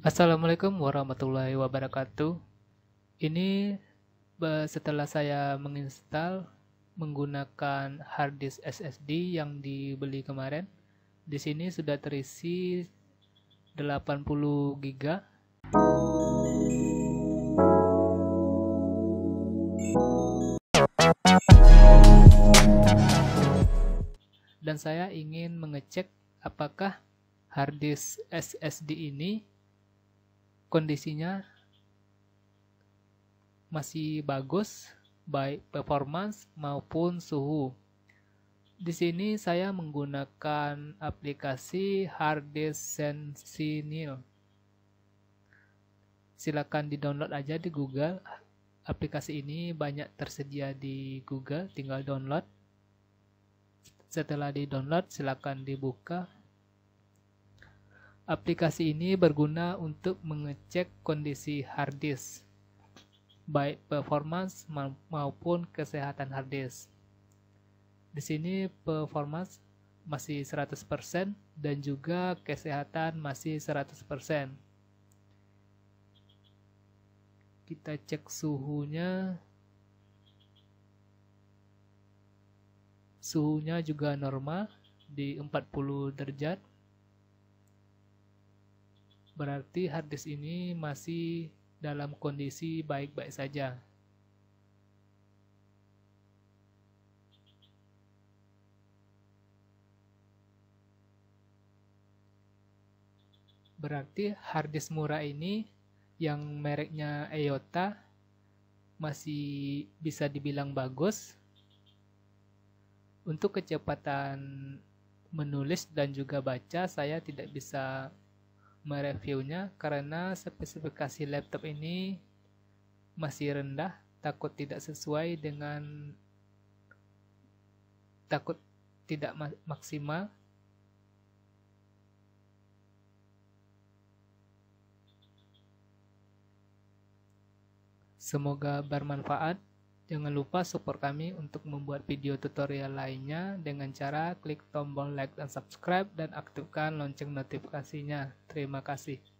Assalamualaikum warahmatullahi wabarakatuh. Ini setelah saya menginstal menggunakan hard disk SSD yang dibeli kemarin. Di sini sudah terisi 80 GB. Dan saya ingin mengecek apakah hard disk SSD ini kondisinya masih bagus baik performance maupun suhu. Di sini saya menggunakan aplikasi Harddisk Sensinil. Silakan di-download aja di Google. Aplikasi ini banyak tersedia di Google, tinggal download. Setelah di-download, silakan dibuka Aplikasi ini berguna untuk mengecek kondisi hard disk, baik performance maupun kesehatan hard disk. Di sini performance masih 100% dan juga kesehatan masih 100%. Kita cek suhunya. Suhunya juga normal di 40 derajat Berarti harddisk ini masih dalam kondisi baik-baik saja. Berarti harddisk murah ini yang mereknya EOTA masih bisa dibilang bagus untuk kecepatan menulis dan juga baca saya tidak bisa mereviewnya karena spesifikasi laptop ini masih rendah, takut tidak sesuai dengan takut tidak maksimal. Semoga bermanfaat. Jangan lupa support kami untuk membuat video tutorial lainnya dengan cara klik tombol like dan subscribe dan aktifkan lonceng notifikasinya. Terima kasih.